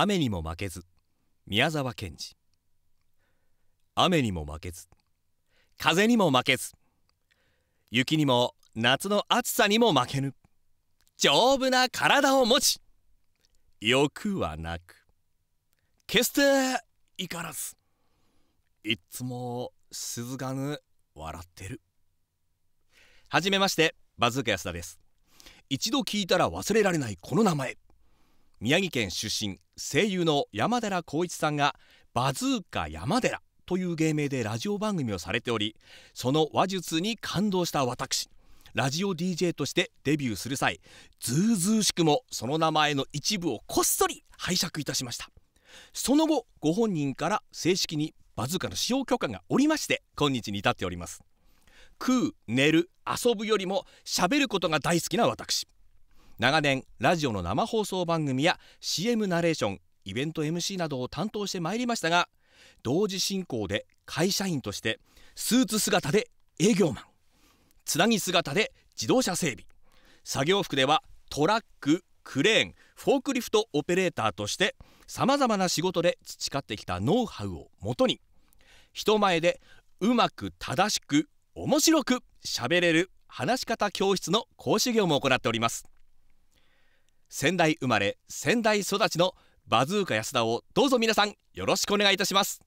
雨にも負けず宮沢賢治雨にも負けず風にも負けず雪にも夏の暑さにも負けぬ丈夫な体を持ち欲はなく決して怒らずいっつも鈴がぬ笑ってるはじめましてバズーカ安田です一度聞いたら忘れられないこの名前宮城県出身声優の山寺浩一さんがバズーカ山寺という芸名でラジオ番組をされておりその話術に感動した私ラジオ DJ としてデビューする際ずうずうしくもその名前の一部をこっそり拝借いたしましたその後ご本人から正式にバズーカの使用許可がおりまして今日に至っております食う寝る遊ぶよりも喋ることが大好きな私長年ラジオの生放送番組や CM ナレーションイベント MC などを担当してまいりましたが同時進行で会社員としてスーツ姿で営業マンつなぎ姿で自動車整備作業服ではトラッククレーンフォークリフトオペレーターとしてさまざまな仕事で培ってきたノウハウをもとに人前でうまく正しく面白く喋れる話し方教室の講師業も行っております。仙台生まれ仙台育ちのバズーカ安田をどうぞ皆さんよろしくお願いいたします